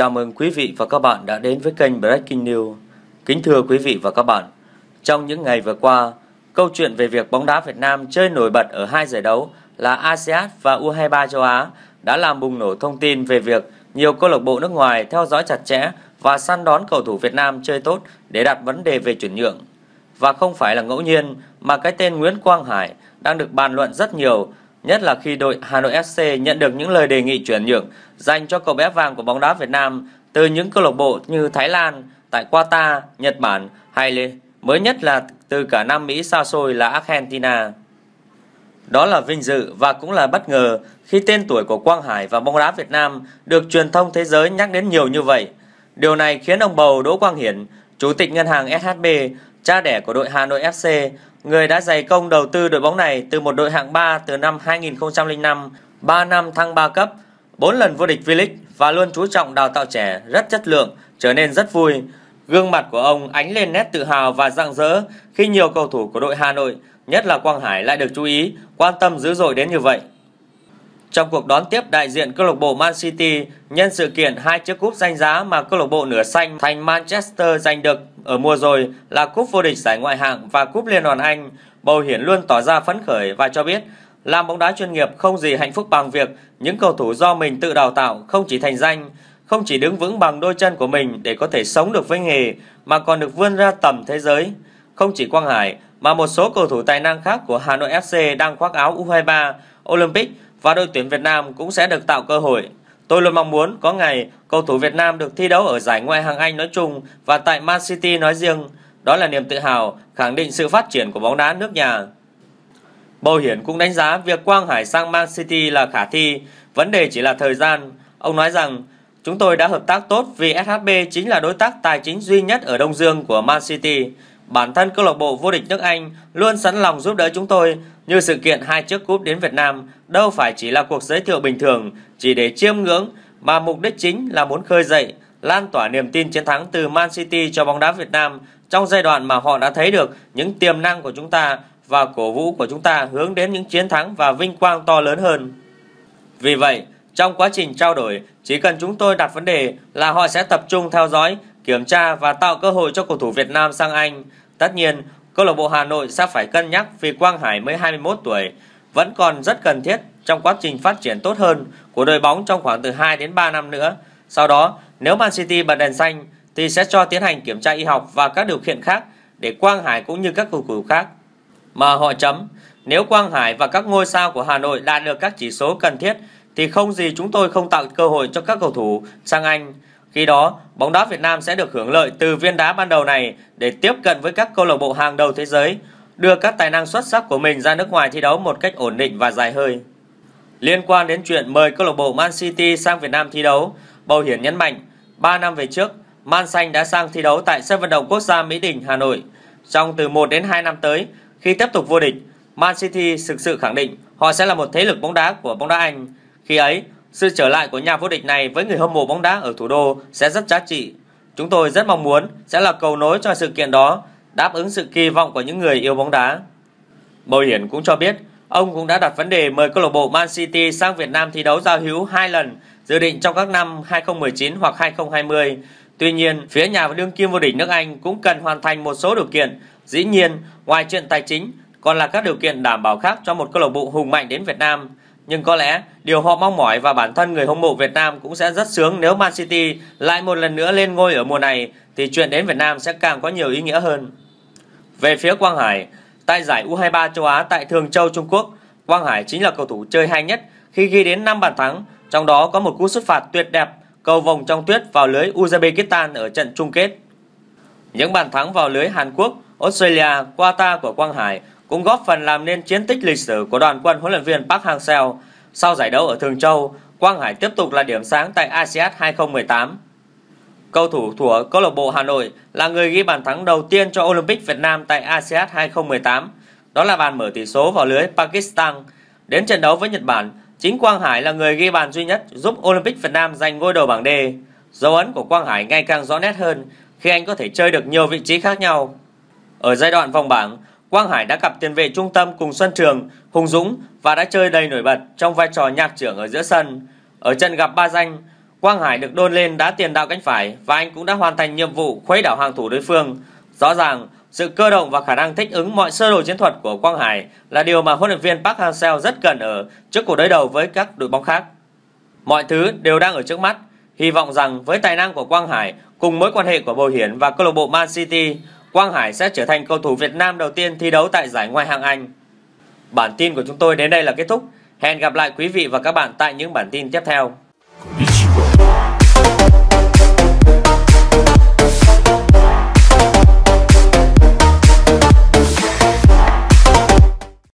Chào mừng quý vị và các bạn đã đến với kênh Breaking News. Kính thưa quý vị và các bạn, trong những ngày vừa qua, câu chuyện về việc bóng đá Việt Nam chơi nổi bật ở hai giải đấu là ASEAN và U23 châu Á đã làm bùng nổ thông tin về việc nhiều câu lạc bộ nước ngoài theo dõi chặt chẽ và săn đón cầu thủ Việt Nam chơi tốt để đặt vấn đề về chuyển nhượng. Và không phải là ngẫu nhiên mà cái tên Nguyễn Quang Hải đang được bàn luận rất nhiều nhất là khi đội Hà Nội FC nhận được những lời đề nghị chuyển nhượng dành cho cậu bé vàng của bóng đá Việt Nam từ những câu lạc bộ như Thái Lan, tại Qatar, Nhật Bản hay mới nhất là từ cả Nam Mỹ xa xôi là Argentina. Đó là vinh dự và cũng là bất ngờ khi tên tuổi của Quang Hải và bóng đá Việt Nam được truyền thông thế giới nhắc đến nhiều như vậy. Điều này khiến ông bầu Đỗ Quang Hiển, Chủ tịch Ngân hàng SHB cha đẻ của đội Hà Nội FC, người đã dày công đầu tư đội bóng này từ một đội hạng 3 từ năm 2005, 3 năm thăng 3 cấp, 4 lần vô địch V-League và luôn chú trọng đào tạo trẻ rất chất lượng, trở nên rất vui. Gương mặt của ông ánh lên nét tự hào và rạng rỡ khi nhiều cầu thủ của đội Hà Nội, nhất là Quang Hải lại được chú ý, quan tâm dữ dội đến như vậy. Trong cuộc đón tiếp đại diện câu lạc bộ Man City nhân sự kiện hai chiếc cúp danh giá mà câu lạc bộ nửa xanh thành Manchester giành được ở mùa rồi là cúp vô địch giải ngoại hạng và cúp Liên đoàn Anh, Bầu Hiển luôn tỏ ra phấn khởi và cho biết làm bóng đá chuyên nghiệp không gì hạnh phúc bằng việc những cầu thủ do mình tự đào tạo không chỉ thành danh, không chỉ đứng vững bằng đôi chân của mình để có thể sống được với nghề mà còn được vươn ra tầm thế giới. Không chỉ Quang Hải mà một số cầu thủ tài năng khác của Hà Nội FC đang khoác áo U23, Olympic và đội tuyển Việt Nam cũng sẽ được tạo cơ hội. Tôi luôn mong muốn có ngày cầu thủ Việt Nam được thi đấu ở giải ngoại hạng Anh nói chung và tại Man City nói riêng. Đó là niềm tự hào, khẳng định sự phát triển của bóng đá nước nhà. Bầu Hiển cũng đánh giá việc Quang Hải sang Man City là khả thi, vấn đề chỉ là thời gian. Ông nói rằng, chúng tôi đã hợp tác tốt vì SHB chính là đối tác tài chính duy nhất ở Đông Dương của Man City bản thân câu lạc bộ vô địch nước Anh luôn sẵn lòng giúp đỡ chúng tôi, như sự kiện hai chiếc cúp đến Việt Nam đâu phải chỉ là cuộc giới thiệu bình thường chỉ để chiêm ngưỡng mà mục đích chính là muốn khơi dậy, lan tỏa niềm tin chiến thắng từ Man City cho bóng đá Việt Nam trong giai đoạn mà họ đã thấy được những tiềm năng của chúng ta và cổ vũ của chúng ta hướng đến những chiến thắng và vinh quang to lớn hơn. Vì vậy, trong quá trình trao đổi, chỉ cần chúng tôi đặt vấn đề là họ sẽ tập trung theo dõi kiểm tra và tạo cơ hội cho cầu thủ Việt Nam sang Anh. Tất nhiên, câu lạc bộ Hà Nội sẽ phải cân nhắc vì Quang Hải mới 21 tuổi, vẫn còn rất cần thiết trong quá trình phát triển tốt hơn của đội bóng trong khoảng từ 2 đến 3 năm nữa. Sau đó, nếu Man City bật đèn xanh thì sẽ cho tiến hành kiểm tra y học và các điều kiện khác để Quang Hải cũng như các cầu thủ khác mà họ chấm. Nếu Quang Hải và các ngôi sao của Hà Nội đạt được các chỉ số cần thiết thì không gì chúng tôi không tạo cơ hội cho các cầu thủ sang Anh. Khi đó, bóng đá Việt Nam sẽ được hưởng lợi từ viên đá ban đầu này để tiếp cận với các câu lạc bộ hàng đầu thế giới, đưa các tài năng xuất sắc của mình ra nước ngoài thi đấu một cách ổn định và dài hơi. Liên quan đến chuyện mời câu lạc bộ Man City sang Việt Nam thi đấu, Bầu Hiển nhấn mạnh, 3 năm về trước, Man Xanh đã sang thi đấu tại sân vận động quốc gia Mỹ Đình, Hà Nội. Trong từ 1 đến 2 năm tới, khi tiếp tục vô địch, Man City thực sự khẳng định họ sẽ là một thế lực bóng đá của bóng đá Anh. Khi ấy, sự trở lại của nhà vô địch này với người hâm mộ bóng đá ở thủ đô sẽ rất giá trị. Chúng tôi rất mong muốn sẽ là cầu nối cho sự kiện đó, đáp ứng sự kỳ vọng của những người yêu bóng đá. Bầu Hiển cũng cho biết, ông cũng đã đặt vấn đề mời câu lạc bộ Man City sang Việt Nam thi đấu giao hữu hai lần, dự định trong các năm 2019 hoặc 2020. Tuy nhiên, phía nhà đương kim vô địch nước Anh cũng cần hoàn thành một số điều kiện. Dĩ nhiên, ngoài chuyện tài chính, còn là các điều kiện đảm bảo khác cho một câu lạc bộ hùng mạnh đến Việt Nam. Nhưng có lẽ điều họ mong mỏi và bản thân người hâm mộ Việt Nam cũng sẽ rất sướng nếu Man City lại một lần nữa lên ngôi ở mùa này thì chuyện đến Việt Nam sẽ càng có nhiều ý nghĩa hơn. Về phía Quang Hải, tại giải U23 châu Á tại Thường Châu Trung Quốc, Quang Hải chính là cầu thủ chơi hay nhất khi ghi đến 5 bàn thắng, trong đó có một cú xuất phạt tuyệt đẹp cầu vòng trong tuyết vào lưới Uzbekistan ở trận chung kết. Những bàn thắng vào lưới Hàn Quốc, Australia, Qatar của Quang Hải cũng góp phần làm nên chiến tích lịch sử của đoàn quân huấn luyện viên Park Hang-seo. Sau giải đấu ở Thường Châu, Quang Hải tiếp tục là điểm sáng tại ASEAN 2018. Cầu thủ của câu lạc bộ Hà Nội là người ghi bàn thắng đầu tiên cho Olympic Việt Nam tại ASEAN 2018. Đó là bàn mở tỷ số vào lưới Pakistan. Đến trận đấu với Nhật Bản, chính Quang Hải là người ghi bàn duy nhất giúp Olympic Việt Nam giành ngôi đầu bảng D. Dấu ấn của Quang Hải ngày càng rõ nét hơn khi anh có thể chơi được nhiều vị trí khác nhau. Ở giai đoạn vòng bảng, Quang Hải đã gặp tiền vệ trung tâm cùng Xuân Trường, Hùng Dũng và đã chơi đầy nổi bật trong vai trò nhạc trưởng ở giữa sân. Ở trận gặp ba danh, Quang Hải được đôn lên đá tiền đạo cánh phải và anh cũng đã hoàn thành nhiệm vụ khuấy đảo hàng thủ đối phương. Rõ ràng, sự cơ động và khả năng thích ứng mọi sơ đồ chiến thuật của Quang Hải là điều mà huấn luyện viên Park Hang-seo rất cần ở trước cuộc đối đầu với các đội bóng khác. Mọi thứ đều đang ở trước mắt, hy vọng rằng với tài năng của Quang Hải cùng mối quan hệ của Bồ Hiển và câu lạc bộ Man City, Quang Hải sẽ trở thành cầu thủ Việt Nam đầu tiên thi đấu tại giải ngoại hạng Anh. Bản tin của chúng tôi đến đây là kết thúc. Hẹn gặp lại quý vị và các bạn tại những bản tin tiếp theo.